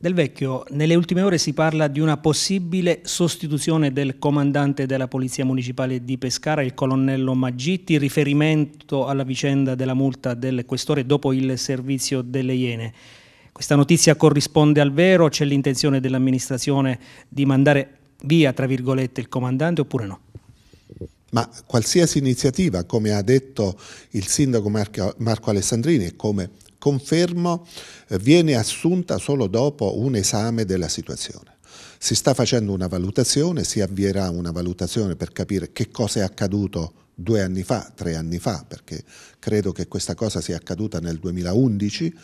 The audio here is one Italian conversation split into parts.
Del Vecchio, nelle ultime ore si parla di una possibile sostituzione del comandante della Polizia Municipale di Pescara, il colonnello Maggitti, in riferimento alla vicenda della multa del questore dopo il servizio delle Iene. Questa notizia corrisponde al vero? C'è l'intenzione dell'amministrazione di mandare via, tra virgolette, il comandante oppure no? Ma qualsiasi iniziativa, come ha detto il sindaco Marco, Marco Alessandrini e come confermo, eh, viene assunta solo dopo un esame della situazione. Si sta facendo una valutazione, si avvierà una valutazione per capire che cosa è accaduto due anni fa, tre anni fa, perché credo che questa cosa sia accaduta nel 2011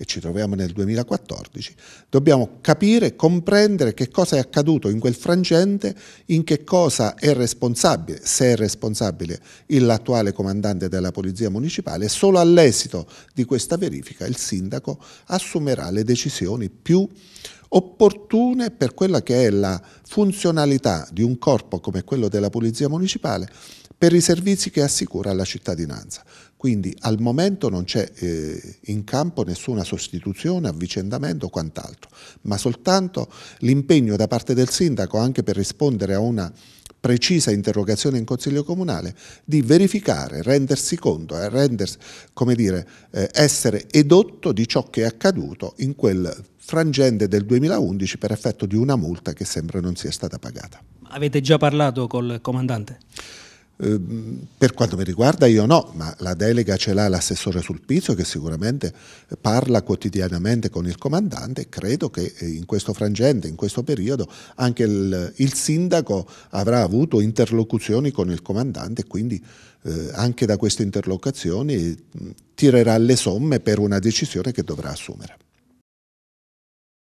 e ci troviamo nel 2014, dobbiamo capire comprendere che cosa è accaduto in quel frangente, in che cosa è responsabile, se è responsabile l'attuale comandante della Polizia Municipale e solo all'esito di questa verifica il sindaco assumerà le decisioni più opportune per quella che è la funzionalità di un corpo come quello della Polizia Municipale per i servizi che assicura alla cittadinanza. Quindi al momento non c'è eh, in campo nessuna sostituzione, avvicendamento o quant'altro, ma soltanto l'impegno da parte del sindaco anche per rispondere a una precisa interrogazione in Consiglio Comunale di verificare, rendersi conto, eh, rendersi, come dire, eh, essere edotto di ciò che è accaduto in quel frangente del 2011 per effetto di una multa che sembra non sia stata pagata. Avete già parlato col comandante? Ehm, per quanto mi riguarda io no, ma la delega ce l'ha l'assessore Sulpizio che sicuramente parla quotidianamente con il comandante e credo che eh, in questo frangente, in questo periodo, anche il, il sindaco avrà avuto interlocuzioni con il comandante e quindi eh, anche da queste interlocuzioni mm, tirerà le somme per una decisione che dovrà assumere.